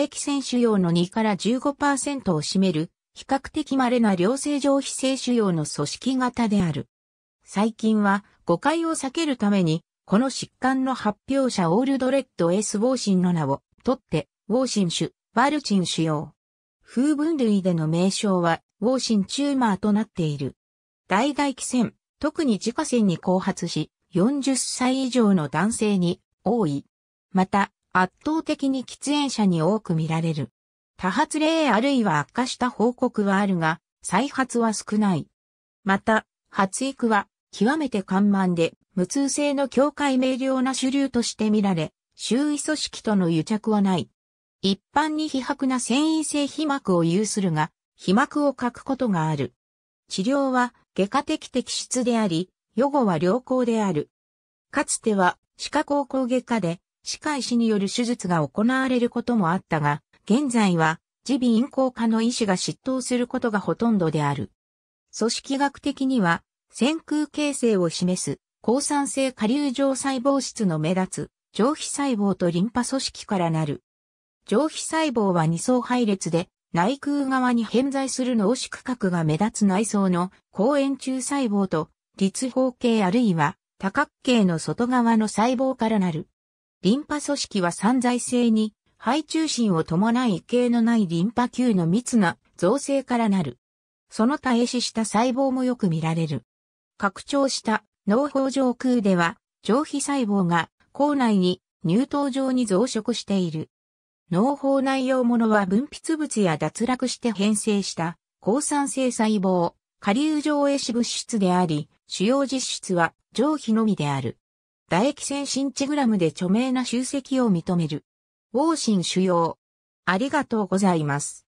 液腺腫瘍の2から15%を占める、比較的稀な良性上皮性腫瘍の組織型である。最近は誤解を避けるために、この疾患の発表者オールドレッド S ウォーシンの名を取って、ウォーシン種、バルチン腫瘍。風分類での名称は、ウォーシンチューマーとなっている。大大気腺、特に自家腺に後発し、40歳以上の男性に多い。また、圧倒的に喫煙者に多く見られる。多発例あるいは悪化した報告はあるが、再発は少ない。また、発育は極めて緩慢で、無痛性の境界明瞭な主流として見られ、周囲組織との癒着はない。一般に非白な繊維性皮膜を有するが、皮膜を欠くことがある。治療は外科的適質であり、予後は良好である。かつては、歯科高校外科で歯科医師による手術が行われることもあったが、現在は耳鼻咽喉科の医師が執刀することがほとんどである。組織学的には、先空形成を示す、抗酸性下流状細胞質の目立つ、上皮細胞とリンパ組織からなる。上皮細胞は二層配列で、内腔側に偏在する脳区画が目立つ内層の抗炎中細胞と、立方形あるいは多角形の外側の細胞からなる。リンパ組織は散在性に、肺中心を伴い異形のないリンパ球の密な造成からなる。その他壊死した細胞もよく見られる。拡張した脳胞上空では、上皮細胞が口内に乳頭状に増殖している。脳胞内容物は分泌物や脱落して変性した抗酸性細胞、下流上栄子物質であり、主要実質は上皮のみである。唾液腺シンチグラムで著名な集積を認める。王診主要。ありがとうございます。